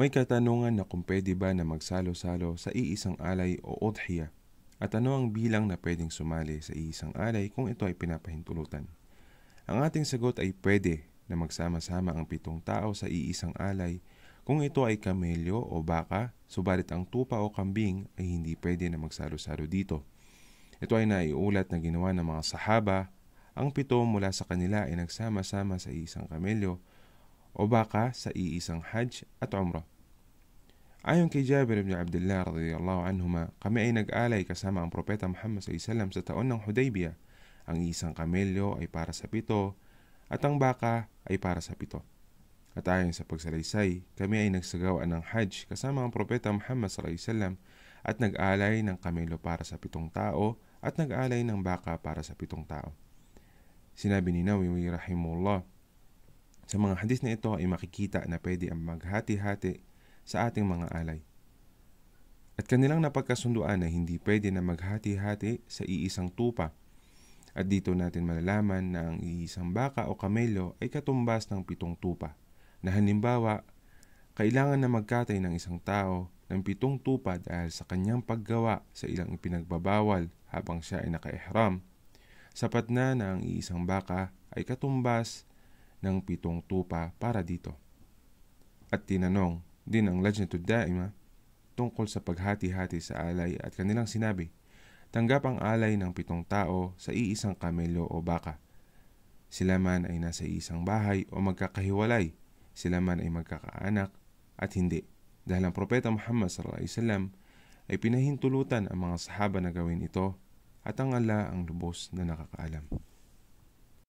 May katanungan na kung pwede ba na magsalo-salo sa iisang alay o odhiya at ano ang bilang na pwedeng sumali sa iisang alay kung ito ay pinapahintulutan. Ang ating sagot ay pwede na magsama-sama ang pitong tao sa iisang alay kung ito ay kamelyo o baka, subalit ang tupa o kambing ay hindi pwede na magsalo-salo dito. Ito ay naiulat na ginawa ng mga sahaba. Ang pito mula sa kanila ay nagsama-sama sa iisang kamelyo o baka sa iisang Hajj at Umrah. Ayon kay Jabir ibn Abdullah radiyallahu anhuma, kami ay nag-alay kasama ang Propeta Muhammad SAW sa taon ng Hudaybiyah. Ang isang kamelyo ay para sa pito at ang baka ay para sa pito. At ayon sa pagsalaysay, kami ay nagsagawa ng Hajj kasama ang Propeta Muhammad SAW at nag-alay ng kamelyo para sa pitong tao at nag-alay ng baka para sa pitong tao. Sinabi ni Nawawi rahimullah, sa mga hadis na ito ay makikita na pwede ang maghati-hati sa ating mga alay. At kanilang napagkasunduan na hindi pwede na maghati-hati sa iisang tupa. At dito natin malalaman na ang iisang baka o kamelyo ay katumbas ng pitong tupa. Na halimbawa, kailangan na magkatay ng isang tao ng pitong tupa dahil sa kanyang paggawa sa ilang ipinagbabawal habang siya ay naka-ihram. Sapat na na ang iisang baka ay katumbas ng pitong tupa para dito. At tinanong din ang Lajnatud Daima tungkol sa paghati-hati sa alay at kanilang sinabi, tanggap ang alay ng pitong tao sa iisang kamelo o baka. Sila man ay nasa isang bahay o magkakahiwalay, sila man ay magkakaanak at hindi. Dahil ang Propeta Muhammad SAW ay pinahintulutan ang mga sahaba na gawin ito at ang ala ang lubos na nakakaalam.